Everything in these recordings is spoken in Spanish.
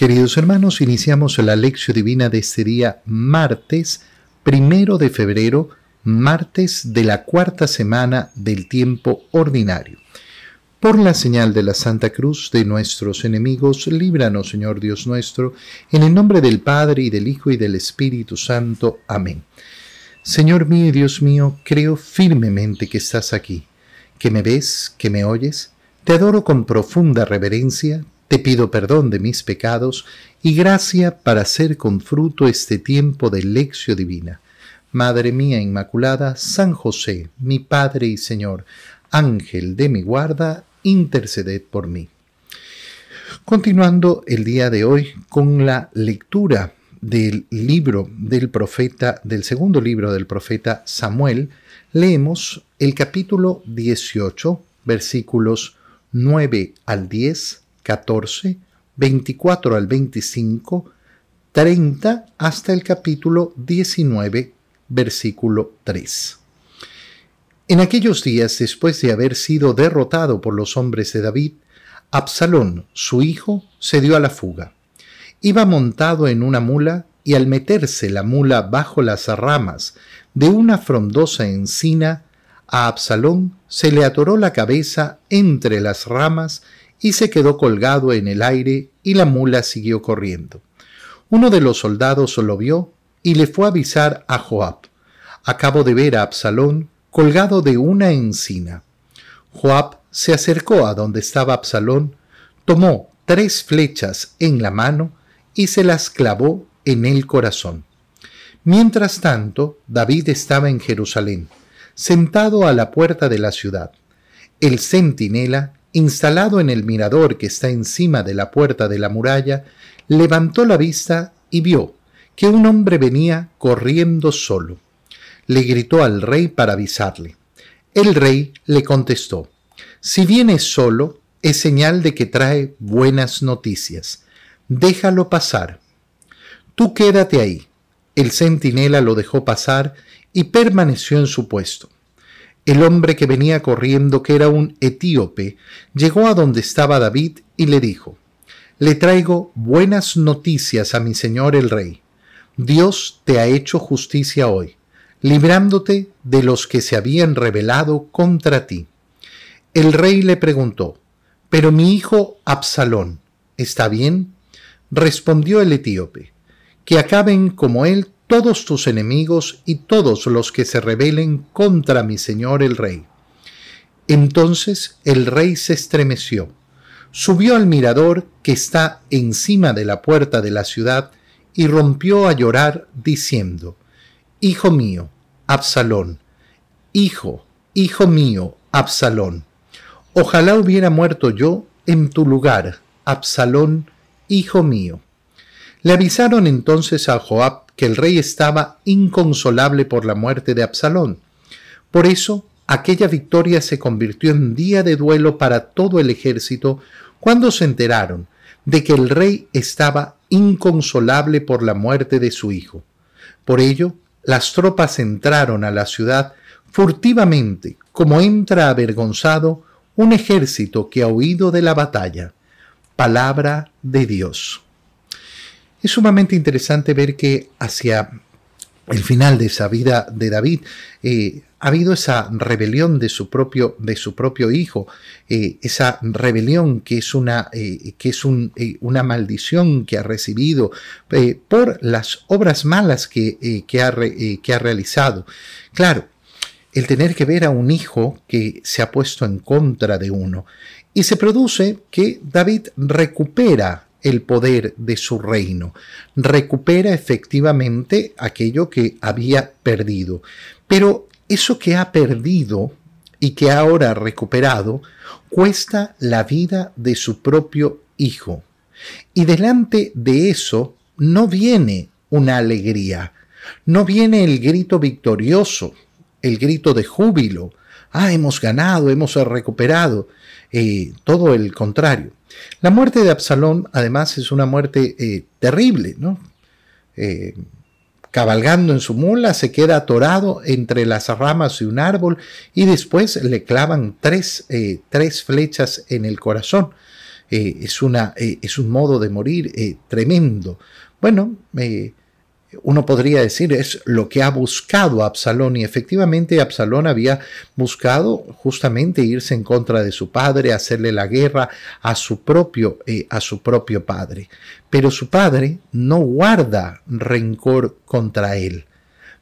Queridos hermanos, iniciamos la lección divina de este día martes, primero de febrero, martes de la cuarta semana del tiempo ordinario. Por la señal de la Santa Cruz de nuestros enemigos, líbranos, Señor Dios nuestro, en el nombre del Padre y del Hijo y del Espíritu Santo. Amén. Señor mío y Dios mío, creo firmemente que estás aquí, que me ves, que me oyes. Te adoro con profunda reverencia te pido perdón de mis pecados y gracia para hacer con fruto este tiempo de lección divina. Madre mía Inmaculada, San José, mi Padre y Señor, Ángel de mi guarda, interceded por mí. Continuando el día de hoy con la lectura del libro del profeta, del segundo libro del profeta Samuel, leemos el capítulo 18, versículos 9 al 10, 14, 24 al 25, 30 hasta el capítulo 19, versículo 3. En aquellos días, después de haber sido derrotado por los hombres de David, Absalón, su hijo, se dio a la fuga. Iba montado en una mula y al meterse la mula bajo las ramas de una frondosa encina, a Absalón se le atoró la cabeza entre las ramas y se quedó colgado en el aire y la mula siguió corriendo. Uno de los soldados lo vio y le fue a avisar a Joab. Acabo de ver a Absalón colgado de una encina. Joab se acercó a donde estaba Absalón, tomó tres flechas en la mano y se las clavó en el corazón. Mientras tanto, David estaba en Jerusalén, sentado a la puerta de la ciudad. El centinela Instalado en el mirador que está encima de la puerta de la muralla, levantó la vista y vio que un hombre venía corriendo solo. Le gritó al rey para avisarle. El rey le contestó, Si viene solo, es señal de que trae buenas noticias. Déjalo pasar. Tú quédate ahí. El centinela lo dejó pasar y permaneció en su puesto. El hombre que venía corriendo, que era un etíope, llegó a donde estaba David y le dijo, Le traigo buenas noticias a mi señor el rey. Dios te ha hecho justicia hoy, librándote de los que se habían rebelado contra ti. El rey le preguntó, Pero mi hijo Absalón, ¿está bien? Respondió el etíope, Que acaben como él todos tus enemigos y todos los que se rebelen contra mi señor el rey. Entonces el rey se estremeció, subió al mirador que está encima de la puerta de la ciudad y rompió a llorar diciendo, Hijo mío, Absalón, Hijo, hijo mío, Absalón, ojalá hubiera muerto yo en tu lugar, Absalón, hijo mío. Le avisaron entonces a Joab que el rey estaba inconsolable por la muerte de Absalón. Por eso, aquella victoria se convirtió en día de duelo para todo el ejército cuando se enteraron de que el rey estaba inconsolable por la muerte de su hijo. Por ello, las tropas entraron a la ciudad furtivamente, como entra avergonzado un ejército que ha huido de la batalla. Palabra de Dios. Es sumamente interesante ver que hacia el final de esa vida de David eh, ha habido esa rebelión de su propio, de su propio hijo, eh, esa rebelión que es una, eh, que es una maldición que ha recibido por las obras malas que, que, ha que ha realizado. Claro, el tener que ver a un hijo que se ha puesto en contra de uno. Y se produce que David recupera el poder de su reino, recupera efectivamente aquello que había perdido. Pero eso que ha perdido y que ahora ha recuperado cuesta la vida de su propio hijo. Y delante de eso no viene una alegría, no viene el grito victorioso, el grito de júbilo, ah, hemos ganado, hemos recuperado, eh, todo el contrario la muerte de Absalón, además, es una muerte eh, terrible, ¿no? Eh, cabalgando en su mula, se queda atorado entre las ramas de un árbol y después le clavan tres, eh, tres flechas en el corazón. es, una, es un modo de morir tremendo. Bueno, uno podría decir, es lo que ha buscado Absalón. Y efectivamente Absalón había buscado justamente irse en contra de su padre, hacerle la guerra a su propio, eh, a su propio padre. Pero su padre no guarda rencor contra él.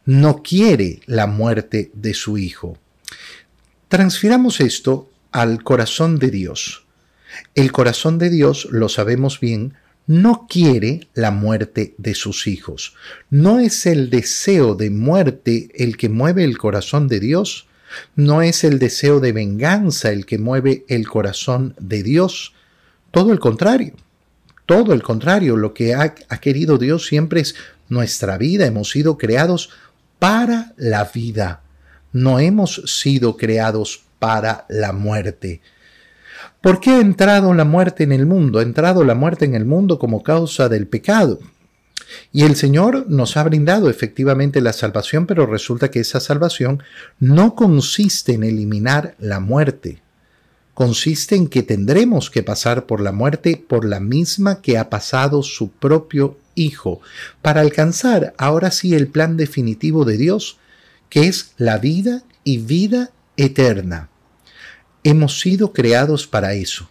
No quiere la muerte de su hijo. Transfiramos esto al corazón de Dios. El corazón de Dios, lo sabemos bien, no quiere la muerte de sus hijos. No es el deseo de muerte el que mueve el corazón de Dios. No es el deseo de venganza el que mueve el corazón de Dios. Todo el contrario. Todo el contrario. Lo que ha, querido Dios siempre es nuestra vida. Hemos sido creados para la vida. No hemos sido creados para la muerte. ¿Por qué ha entrado la muerte en el mundo? Ha entrado la muerte en el mundo como causa del pecado. Y el Señor nos ha brindado efectivamente la salvación, pero resulta que esa salvación no consiste en eliminar la muerte, consiste en que tendremos que pasar por la muerte por la misma que ha pasado su propio Hijo, para alcanzar ahora sí el plan definitivo de Dios, que es la vida y vida eterna. Hemos sido creados para eso.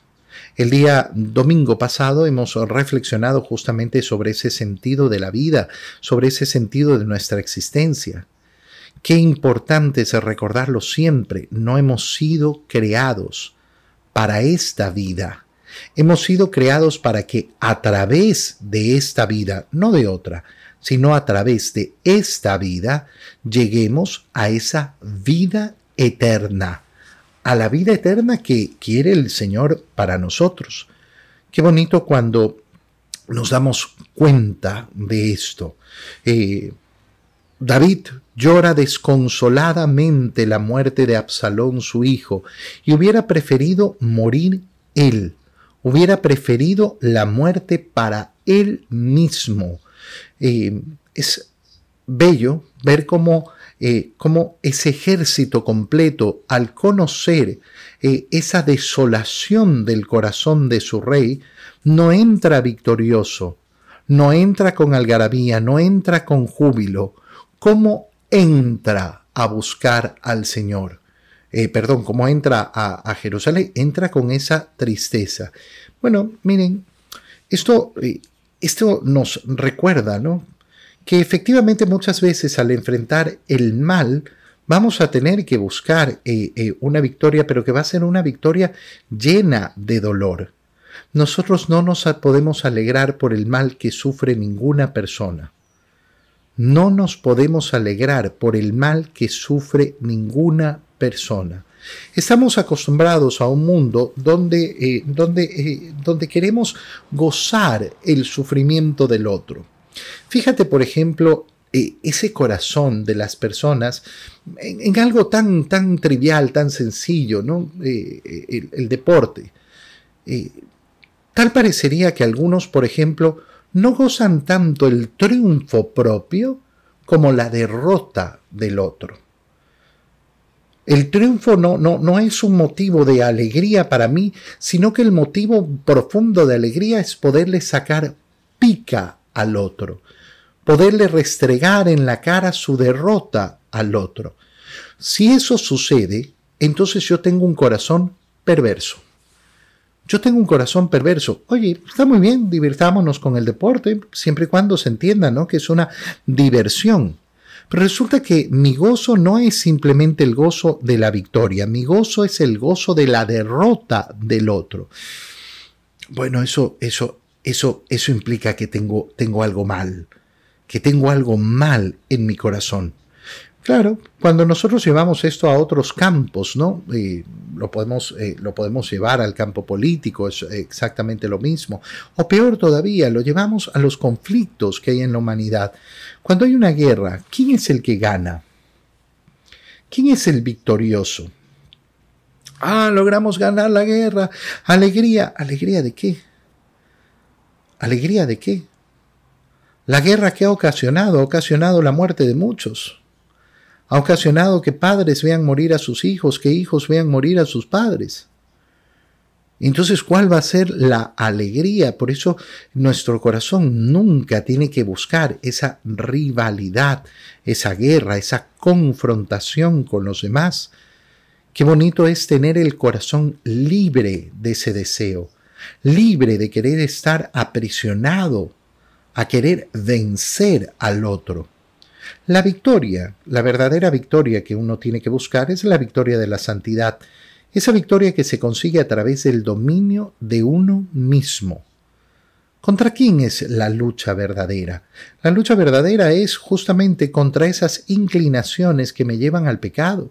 El día domingo pasado hemos reflexionado justamente sobre ese sentido de la vida, sobre ese sentido de nuestra existencia. Qué importante es recordarlo siempre, no hemos sido creados para esta vida. Hemos sido creados para que a través de esta vida, no de otra, sino a través de esta vida, lleguemos a esa vida eterna a la vida eterna que quiere el Señor para nosotros. Qué bonito cuando nos damos cuenta de esto. Eh, David llora desconsoladamente la muerte de Absalón, su hijo, y hubiera preferido morir él, hubiera preferido la muerte para él mismo. Eh, es bello ver cómo eh, como cómo ese ejército completo, al conocer eh, esa desolación del corazón de su rey, no entra victorioso, no entra con algarabía, no entra con júbilo. ¿Cómo entra a buscar al Señor? Eh, perdón, ¿cómo entra a, a Jerusalén? Entra con esa tristeza. Bueno, miren, esto, esto nos recuerda, ¿no? que efectivamente muchas veces al enfrentar el mal, vamos a tener que buscar eh, eh, una victoria, pero que va a ser una victoria llena de dolor. Nosotros no nos podemos alegrar por el mal que sufre ninguna persona. No nos podemos alegrar por el mal que sufre ninguna persona. Estamos acostumbrados a un mundo donde, eh, donde, donde queremos gozar el sufrimiento del otro Fíjate, por ejemplo, eh, ese corazón de las personas en, algo tan, tan trivial, tan sencillo, ¿no? Eh, eh, el, deporte. tal parecería que algunos, por ejemplo, no gozan tanto el triunfo propio como la derrota del otro. El triunfo no, no, no es un motivo de alegría para mí, sino que el motivo profundo de alegría es poderle sacar pica al otro, poderle restregar en la cara su derrota al otro. Si eso sucede, entonces yo tengo un corazón perverso. Yo tengo un corazón perverso. Oye, está muy bien, divirtámonos con el deporte, siempre y cuando se entienda ¿no? que es una diversión. Pero resulta que mi gozo no es simplemente el gozo de la victoria, mi gozo es el gozo de la derrota del otro. Bueno, eso, eso, eso, eso implica que tengo, tengo algo mal, que tengo algo mal en mi corazón. Claro, cuando nosotros llevamos esto a otros campos, ¿no? Eh, lo, podemos, eh, lo podemos llevar al campo político, es exactamente lo mismo. O peor todavía, lo llevamos a los conflictos que hay en la humanidad. Cuando hay una guerra, ¿quién es el que gana? ¿Quién es el victorioso? Ah, logramos ganar la guerra. Alegría. ¿Alegría de qué? ¿Alegría de qué? La guerra que ha ocasionado ha ocasionado la muerte de muchos. Ha ocasionado que padres vean morir a sus hijos, que hijos vean morir a sus padres. Entonces, ¿cuál va a ser la alegría? Por eso nuestro corazón nunca tiene que buscar esa rivalidad, esa guerra, esa confrontación con los demás. Qué bonito es tener el corazón libre de ese deseo, libre de querer estar aprisionado, a querer vencer al otro. La victoria, la verdadera victoria que uno tiene que buscar es la victoria de la santidad, esa victoria que se consigue a través del dominio de uno mismo. ¿Contra quién es la lucha verdadera? La lucha verdadera es justamente contra esas inclinaciones que me llevan al pecado.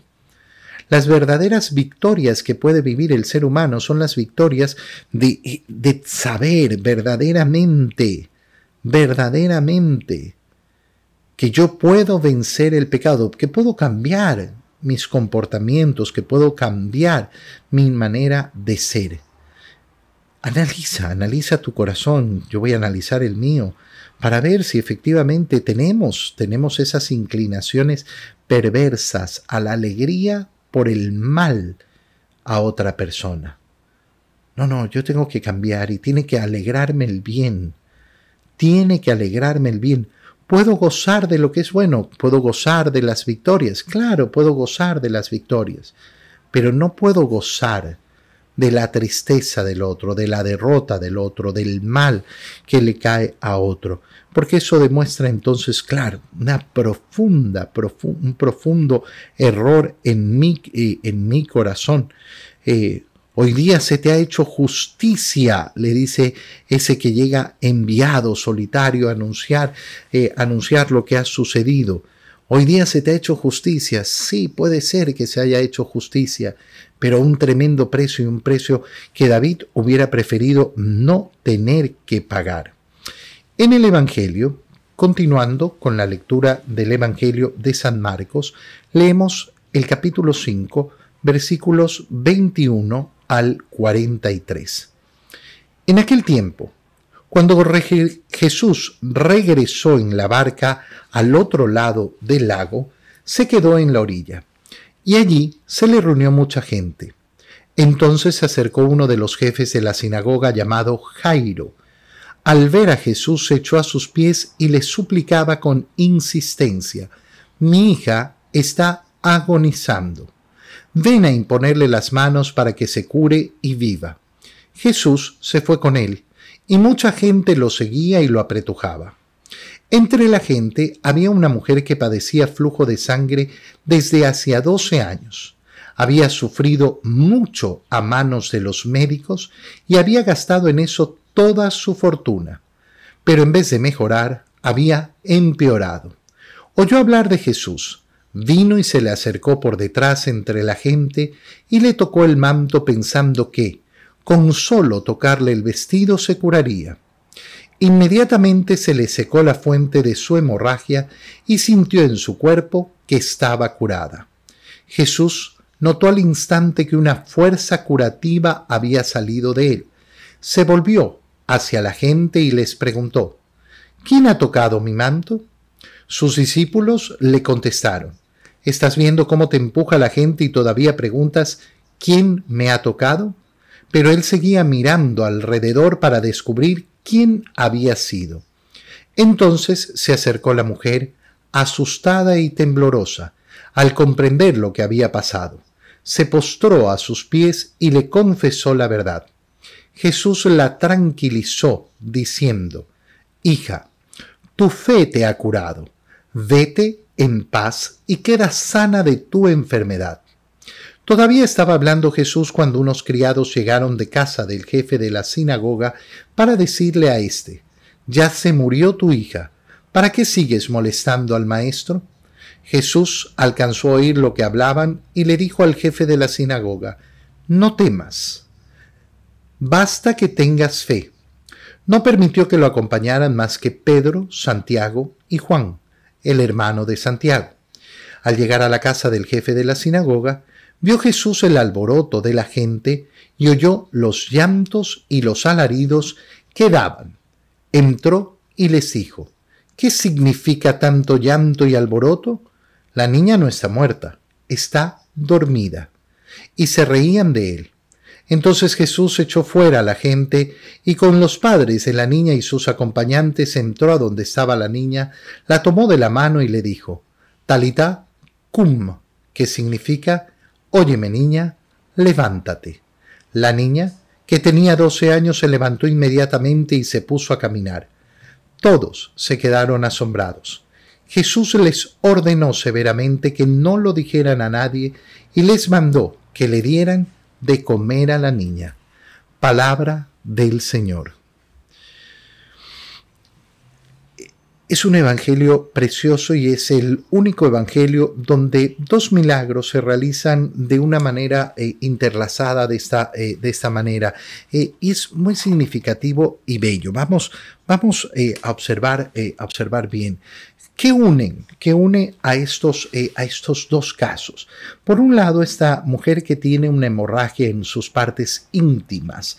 Las verdaderas victorias que puede vivir el ser humano son las victorias de, saber verdaderamente, verdaderamente, que yo puedo vencer el pecado, que puedo cambiar mis comportamientos, que puedo cambiar mi manera de ser. Analiza, analiza tu corazón, yo voy a analizar el mío, para ver si efectivamente tenemos, tenemos esas inclinaciones perversas a la alegría por el mal a otra persona. No, no, yo tengo que cambiar y tiene que alegrarme el bien. Tiene que alegrarme el bien. Puedo gozar de lo que es bueno, puedo gozar de las victorias, claro, puedo gozar de las victorias, pero no puedo gozar de la tristeza del otro, de la derrota del otro, del mal que le cae a otro. Porque eso demuestra entonces, claro, una profunda, un profundo error en mi, eh, en mi corazón. Eh, hoy día se te ha hecho justicia, le dice ese que llega enviado solitario a anunciar, eh, anunciar lo que ha sucedido. Hoy día se te ha hecho justicia, sí puede ser que se haya hecho justicia, pero un tremendo precio y un precio que David hubiera preferido no tener que pagar. En el Evangelio, continuando con la lectura del Evangelio de San Marcos, leemos el capítulo 5, versículos 21 al 43. En aquel tiempo, cuando Jesús regresó en la barca al otro lado del lago, se quedó en la orilla, y allí se le reunió mucha gente. Entonces se acercó uno de los jefes de la sinagoga llamado Jairo. Al ver a Jesús se echó a sus pies y le suplicaba con insistencia, mi hija está agonizando. Ven a imponerle las manos para que se cure y viva. Jesús se fue con él y mucha gente lo seguía y lo apretujaba. Entre la gente había una mujer que padecía flujo de sangre desde hacía 12 años. Había sufrido mucho a manos de los médicos y había gastado en eso toda su fortuna. Pero en vez de mejorar, había empeorado. Oyó hablar de Jesús, vino y se le acercó por detrás entre la gente y le tocó el manto pensando que, con solo tocarle el vestido se curaría. Inmediatamente se le secó la fuente de su hemorragia y sintió en su cuerpo que estaba curada. Jesús notó al instante que una fuerza curativa había salido de él. Se volvió hacia la gente y les preguntó, ¿quién ha tocado mi manto? Sus discípulos le contestaron, ¿estás viendo cómo te empuja la gente y todavía preguntas, ¿quién me ha tocado? pero él seguía mirando alrededor para descubrir quién había sido. Entonces se acercó la mujer, asustada y temblorosa, al comprender lo que había pasado. Se postró a sus pies y le confesó la verdad. Jesús la tranquilizó, diciendo, Hija, tu fe te ha curado, vete en paz y queda sana de tu enfermedad. Todavía estaba hablando Jesús cuando unos criados llegaron de casa del jefe de la sinagoga para decirle a éste, Ya se murió tu hija, ¿para qué sigues molestando al maestro? Jesús alcanzó a oír lo que hablaban y le dijo al jefe de la sinagoga, No temas, basta que tengas fe. No permitió que lo acompañaran más que Pedro, Santiago y Juan, el hermano de Santiago. Al llegar a la casa del jefe de la sinagoga, vio Jesús el alboroto de la gente y oyó los llantos y los alaridos que daban. Entró y les dijo, ¿qué significa tanto llanto y alboroto? La niña no está muerta, está dormida. Y se reían de él. Entonces Jesús echó fuera a la gente y con los padres de la niña y sus acompañantes entró a donde estaba la niña, la tomó de la mano y le dijo, Talita cum, que significa Óyeme niña, levántate. La niña, que tenía doce años, se levantó inmediatamente y se puso a caminar. Todos se quedaron asombrados. Jesús les ordenó severamente que no lo dijeran a nadie y les mandó que le dieran de comer a la niña. Palabra del Señor. Es un evangelio precioso y es el único evangelio donde dos milagros se realizan de una manera eh, interlazada de esta, eh, de esta manera. Eh, y es muy significativo y bello. Vamos, vamos a, observar, observar bien. ¿Qué unen? ¿Qué une a estos, a estos dos casos? Por un lado, esta mujer que tiene una hemorragia en sus partes íntimas.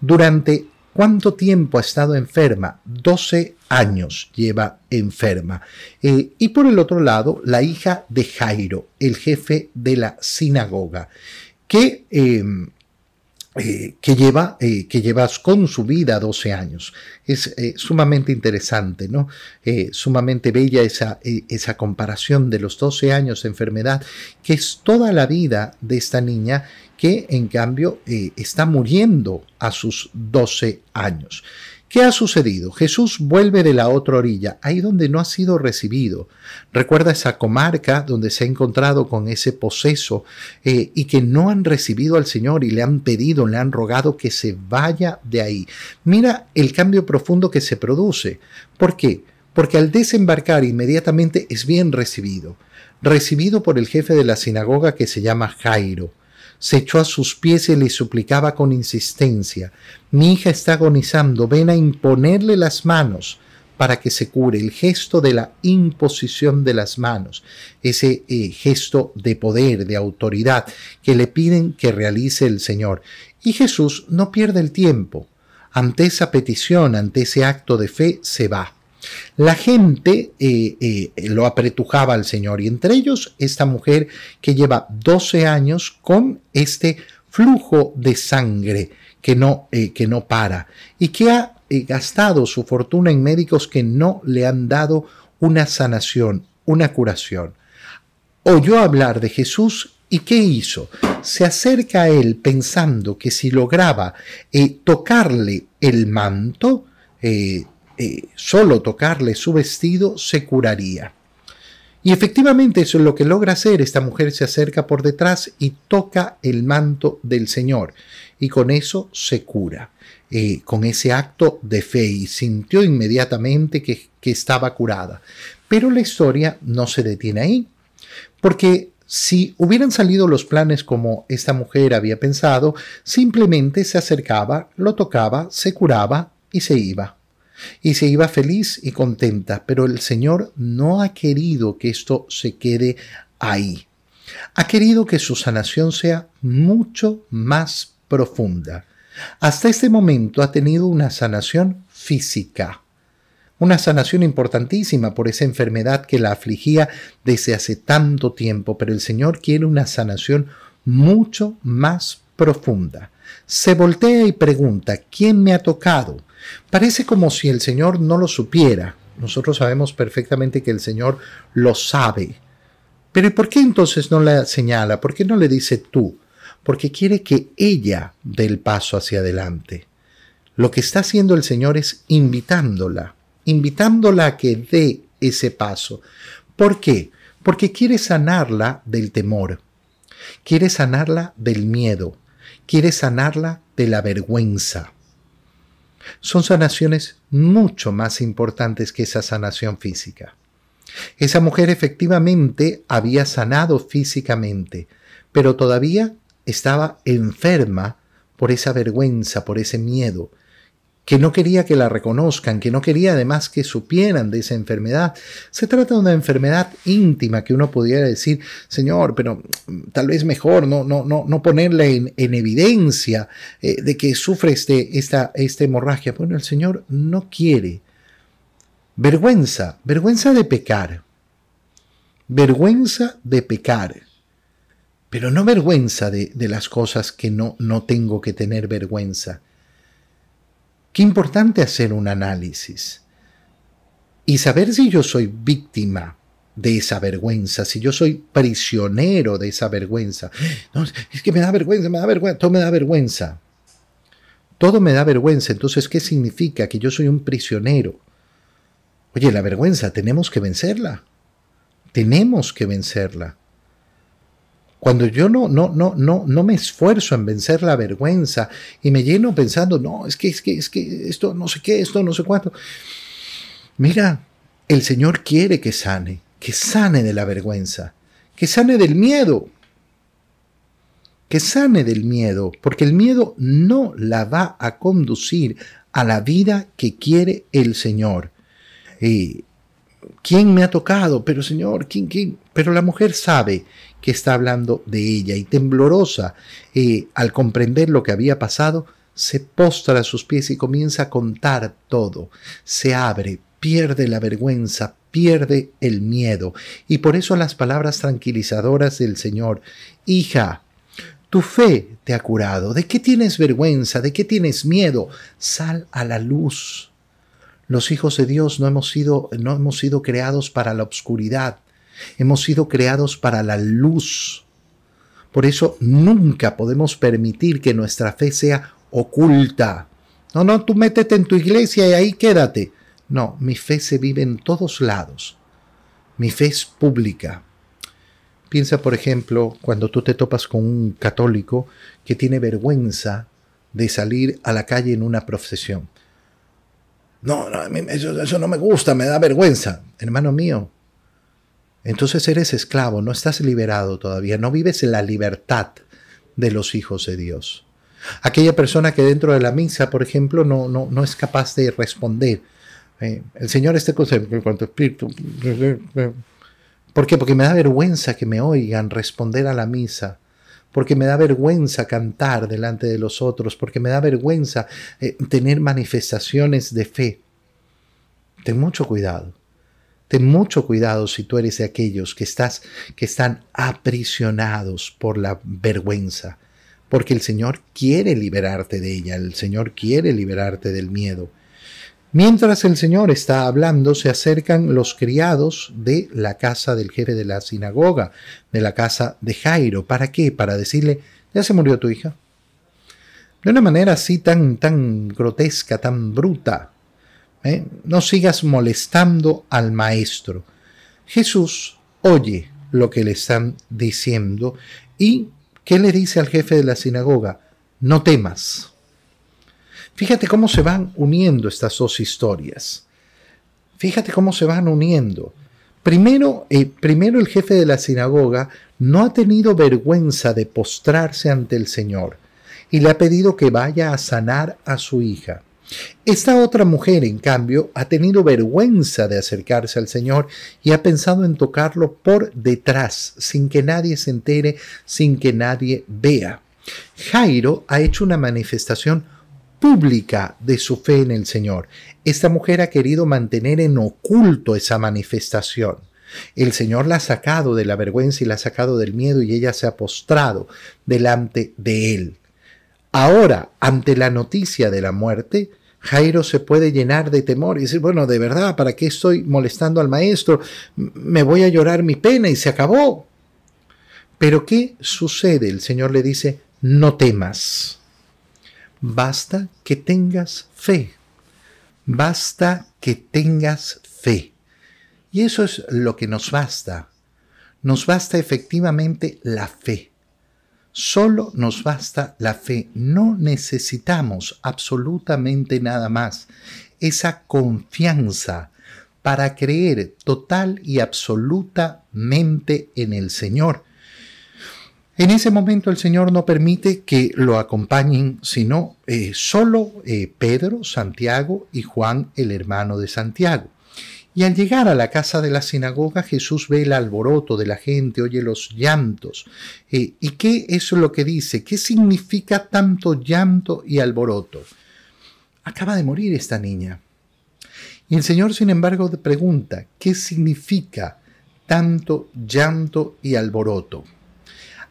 Durante ¿Cuánto tiempo ha estado enferma? 12 años lleva enferma. Eh, y por el otro lado, la hija de Jairo, el jefe de la sinagoga, que, em, eh, que, lleva, eh, que con su vida 12 años. Es sumamente interesante, ¿no? sumamente bella esa, esa comparación de los 12 años de enfermedad, que es toda la vida de esta niña que en cambio eh, está muriendo a sus 12 años. ¿Qué ha sucedido? Jesús vuelve de la otra orilla, ahí donde no ha sido recibido. Recuerda esa comarca donde se ha encontrado con ese poseso eh, y que no han recibido al Señor y le han pedido, le han rogado que se vaya de ahí. Mira el cambio profundo que se produce. ¿Por qué? Porque al desembarcar inmediatamente es bien recibido. Recibido por el jefe de la sinagoga que se llama Jairo se echó a sus pies y le suplicaba con insistencia, mi hija está agonizando, ven a imponerle las manos para que se cure. El gesto de la imposición de las manos, ese eh, gesto de poder, de autoridad que le piden que realice el Señor. Y Jesús no pierde el tiempo. Ante esa petición, ante ese acto de fe, se va. La gente eh, eh, lo apretujaba al Señor y entre ellos esta mujer que lleva 12 años con este flujo de sangre que no, eh, que no para y que ha gastado su fortuna en médicos que no le han dado una sanación, una curación. Oyó hablar de Jesús ¿Y qué hizo? Se acerca a él pensando que si lograba tocarle el manto, eh, solo tocarle su vestido se curaría. Y efectivamente eso es lo que logra hacer. Esta mujer se acerca por detrás y toca el manto del Señor. Y con eso se cura, eh, con ese acto de fe. Y sintió inmediatamente que estaba curada. Pero la historia no se detiene ahí. Porque si hubieran salido los planes como esta mujer había pensado, simplemente se acercaba, lo tocaba, se curaba y se iba y se iba feliz y contenta, pero el Señor no ha querido que esto se quede ahí. Ha querido que su sanación sea mucho más profunda. Hasta este momento ha tenido una sanación física, una sanación importantísima por esa enfermedad que la afligía desde hace tanto tiempo, pero el Señor quiere una sanación mucho más profunda. Se voltea y pregunta, ¿quién me ha tocado? Parece como si el Señor no lo supiera. Nosotros sabemos perfectamente que el Señor lo sabe. Pero ¿y por qué entonces no la señala? ¿Por qué no le dice tú? Porque quiere que ella dé el paso hacia adelante. Lo que está haciendo el Señor es invitándola, invitándola a que dé ese paso. ¿Por qué? Porque quiere sanarla del temor, quiere sanarla del miedo, quiere sanarla de la vergüenza. Son sanaciones mucho más importantes que esa sanación física. Esa mujer efectivamente había sanado físicamente, pero todavía estaba enferma por esa vergüenza, por ese miedo, que no quería que la reconozcan, que no quería además que supieran de esa enfermedad. Se trata de una enfermedad íntima que uno pudiera decir, Señor, pero mm, tal vez mejor no, no, no, no ponerle en, evidencia eh, de que sufre este, esta, hemorragia. Bueno, el Señor no quiere. Vergüenza, vergüenza de pecar. Vergüenza de pecar. Pero no vergüenza de, de las cosas que no, no tengo que tener vergüenza Qué importante hacer un análisis y saber si yo soy víctima de esa vergüenza, si yo soy prisionero de esa vergüenza. es que me da vergüenza, me da vergüenza, todo me da vergüenza. Todo me da vergüenza, entonces, ¿qué significa que yo soy un prisionero? Oye, la vergüenza tenemos que vencerla. Tenemos que vencerla. Cuando yo no, no, no, no, no me esfuerzo en vencer la vergüenza y me lleno pensando, no, es que, es que, es que esto no sé qué, esto no sé cuánto. Mira, el Señor quiere que sane, que sane de la vergüenza, que sane del miedo, que sane del miedo, porque el miedo no la va a conducir a la vida que quiere el Señor. Y ¿Quién me ha tocado? Pero Señor, ¿quién, quién? Pero la mujer sabe que está hablando de ella y temblorosa, eh, al comprender lo que había pasado, se postra a sus pies y comienza a contar todo. Se abre, pierde la vergüenza, pierde el miedo. Y por eso las palabras tranquilizadoras del Señor, hija, tu fe te ha curado. ¿De qué tienes vergüenza? ¿De qué tienes miedo? Sal a la luz los hijos de Dios no hemos sido, no hemos sido creados para la oscuridad. hemos sido creados para la luz. Por eso nunca podemos permitir que nuestra fe sea oculta. No, no, tú métete en tu iglesia y ahí quédate. No, mi fe se vive en todos lados. Mi fe es pública. Piensa, por ejemplo, cuando tú te topas con un católico que tiene vergüenza de salir a la calle en una procesión. No, no eso, eso no me gusta, me da vergüenza. Hermano mío, entonces eres esclavo, no estás liberado todavía, no vives en la libertad de los hijos de Dios. Aquella persona que dentro de la misa, por ejemplo, no, no, no es capaz de responder. Eh, el Señor este con en cuanto espíritu. ¿Por qué? Porque me da vergüenza que me oigan responder a la misa porque me da vergüenza cantar delante de los otros, porque me da vergüenza eh, tener manifestaciones de fe. Ten mucho cuidado. Ten mucho cuidado si tú eres de aquellos que estás que están aprisionados por la vergüenza, porque el Señor quiere liberarte de ella, el Señor quiere liberarte del miedo. Mientras el Señor está hablando, se acercan los criados de la casa del jefe de la sinagoga, de la casa de Jairo. ¿Para qué? Para decirle, ya se murió tu hija. De una manera así tan, tan grotesca, tan bruta. ¿eh? No sigas molestando al maestro. Jesús oye lo que le están diciendo y ¿qué le dice al jefe de la sinagoga? No temas. Fíjate cómo se van uniendo estas dos historias. Fíjate cómo se van uniendo. Primero, eh, primero el jefe de la sinagoga no ha tenido vergüenza de postrarse ante el Señor y le ha pedido que vaya a sanar a su hija. Esta otra mujer, en cambio, ha tenido vergüenza de acercarse al Señor y ha pensado en tocarlo por detrás, sin que nadie se entere, sin que nadie vea. Jairo ha hecho una manifestación pública de su fe en el Señor. Esta mujer ha querido mantener en oculto esa manifestación. El Señor la ha sacado de la vergüenza y la ha sacado del miedo y ella se ha postrado delante de Él. Ahora, ante la noticia de la muerte, Jairo se puede llenar de temor y decir, bueno, de verdad, ¿para qué estoy molestando al maestro? Me voy a llorar mi pena y se acabó. Pero ¿qué sucede? El Señor le dice, no temas. Basta que tengas fe. Basta que tengas fe. Y eso es lo que nos basta. Nos basta efectivamente la fe. Solo nos basta la fe, no necesitamos absolutamente nada más. Esa confianza para creer total y absolutamente en el Señor en ese momento el Señor no permite que lo acompañen, sino eh, solo eh, Pedro, Santiago y Juan, el hermano de Santiago. Y al llegar a la casa de la sinagoga, Jesús ve el alboroto de la gente, oye los llantos. Eh, ¿Y qué es lo que dice? ¿Qué significa tanto llanto y alboroto? Acaba de morir esta niña. Y el Señor, sin embargo, pregunta, ¿qué significa tanto llanto y alboroto?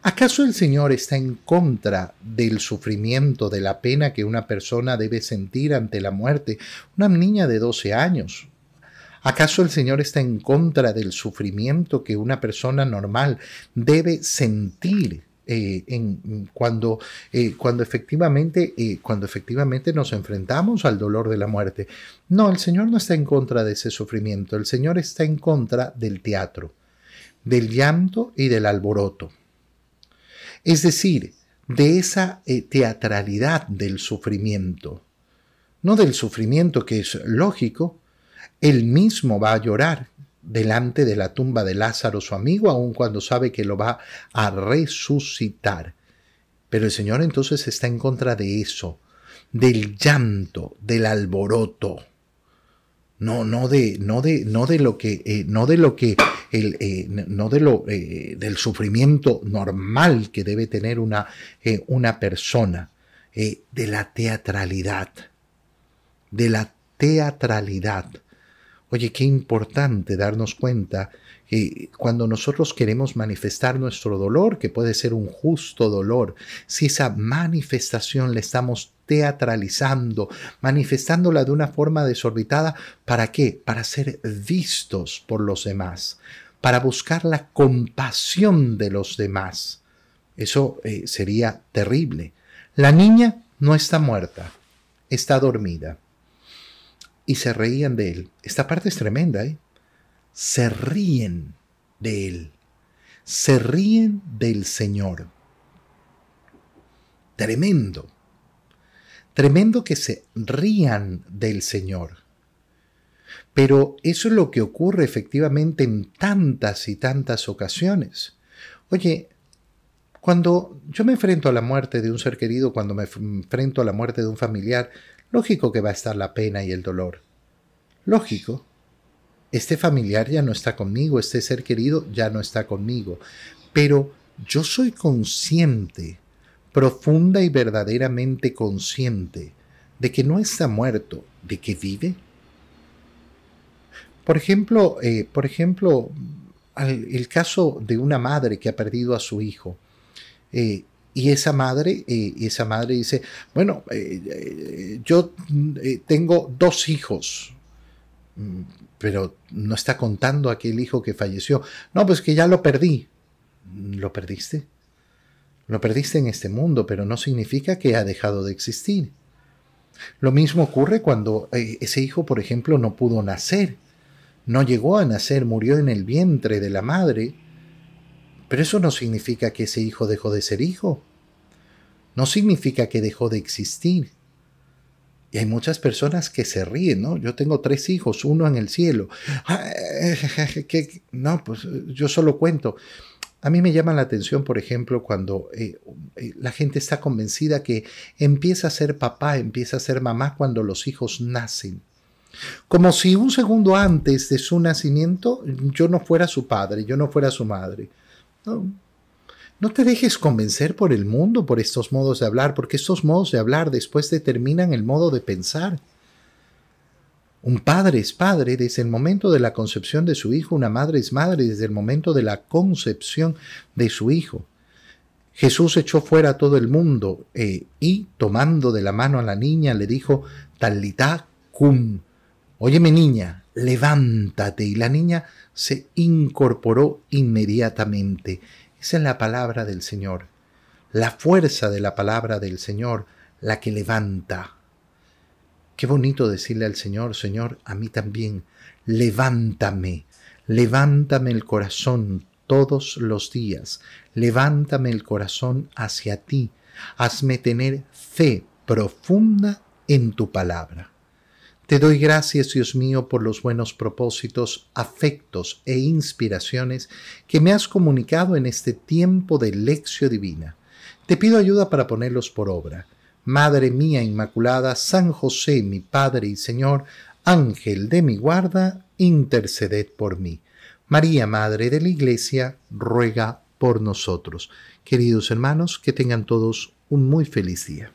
¿Acaso el Señor está en contra del sufrimiento, de la pena que una persona debe sentir ante la muerte? Una niña de 12 años. ¿Acaso el Señor está en contra del sufrimiento que una persona normal debe sentir eh, cuando, eh, cuando, efectivamente, eh, cuando efectivamente nos enfrentamos al dolor de la muerte. No, el Señor no está en contra de ese sufrimiento, el Señor está en contra del teatro, del llanto y del alboroto es decir, de esa eh, teatralidad del sufrimiento. No del sufrimiento que es lógico, él mismo va a llorar delante de la tumba de Lázaro, su amigo, aun cuando sabe que lo va a resucitar. Pero el Señor entonces está en contra de eso, del llanto, del alboroto no, no de, no de, no de lo que, eh, no de lo que, el, eh, no de lo, eh, del sufrimiento normal que debe tener una, una persona, de la teatralidad, de la teatralidad. Oye, qué importante darnos cuenta que cuando nosotros queremos manifestar nuestro dolor, que puede ser un justo dolor, si esa manifestación le estamos teatralizando, manifestándola de una forma desorbitada. ¿Para qué? Para ser vistos por los demás, para buscar la compasión de los demás. Eso eh, sería terrible. La niña no está muerta, está dormida. Y se reían de él. Esta parte es tremenda, ¿eh? Se ríen de él. Se ríen del Señor. Tremendo. Tremendo que se rían del Señor. Pero eso es lo que ocurre efectivamente en tantas y tantas ocasiones. Oye, cuando yo me enfrento a la muerte de un ser querido, cuando me enfrento a la muerte de un familiar, lógico que va a estar la pena y el dolor. Lógico. Este familiar ya no está conmigo, este ser querido ya no está conmigo. Pero yo soy consciente profunda y verdaderamente consciente de que no está muerto, de que vive? Por ejemplo, eh, por ejemplo el caso de una madre que ha perdido a su hijo. Eh, y esa madre, eh, esa madre dice, bueno, yo tengo dos hijos, mm, pero no está contando aquel hijo que falleció. No, pues que ya lo perdí. ¿Lo perdiste? Lo perdiste en este mundo, pero no significa que ha dejado de existir. Lo mismo ocurre cuando eh, ese hijo, por ejemplo, no pudo nacer, no llegó a nacer, murió en el vientre de la madre, pero eso no significa que ese hijo dejó de ser hijo, no significa que dejó de existir. Y hay muchas personas que se ríen, ¿no? Yo tengo tres hijos, uno en el cielo. Ah, eh, no, pues yo solo cuento. A mí me llama la atención, por ejemplo, cuando eh, eh, la gente está convencida que empieza a ser papá, empieza a ser mamá cuando los hijos nacen. Como si un segundo antes de su nacimiento yo no fuera su padre, yo no fuera su madre. no te dejes convencer por el mundo, por estos modos de hablar, porque estos modos de hablar después determinan el modo de pensar. Un padre es padre desde el momento de la concepción de su hijo, una madre es madre desde el momento de la concepción de su hijo. Jesús echó fuera a todo el mundo eh, y, tomando de la mano a la niña, le dijo, Talita cum, óyeme niña, levántate. Y la niña se incorporó inmediatamente. Esa es la palabra del Señor, la fuerza de la palabra del Señor, la que levanta, Qué bonito decirle al Señor, Señor, a mí también, levántame, levántame el corazón todos los días, levántame el corazón hacia ti, hazme tener fe profunda en tu palabra. Te doy gracias, Dios mío, por los buenos propósitos, afectos e inspiraciones que me has comunicado en este tiempo de lección divina. Te pido ayuda para ponerlos por obra Madre mía Inmaculada, San José, mi Padre y Señor, Ángel de mi guarda, interceded por mí. María, Madre de la Iglesia, ruega por nosotros. Queridos hermanos, que tengan todos un muy feliz día.